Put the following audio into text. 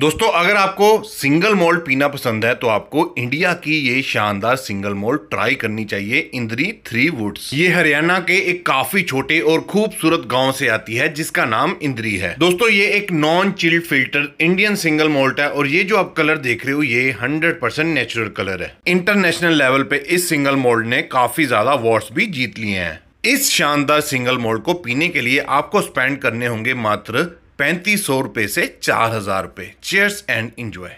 दोस्तों अगर आपको सिंगल मोल्ड पीना पसंद है तो आपको इंडिया की ये शानदार सिंगल मोल्ट ट्राई करनी चाहिए इंद्री थ्री वुड्स ये हरियाणा के एक काफी छोटे और खूबसूरत गांव से आती है जिसका नाम इंद्री है दोस्तों ये एक non chilled filter Indian single malt है और ये जो आप कलर देख रहे हो ये हंड्रेड परसेंट नेचुरल कलर है इंटरनेशनल लेवल पे इस सिंगल मोल्ड ने काफी ज्यादा अवार्ड भी जीत लिए हैं इस शानदार सिंगल मोल्ड को पीने के लिए आपको स्पेंड करने होंगे मात्र पैंतीस सौ रुपये से चार हजार रुपये चेयर्स एंड इन्जॉय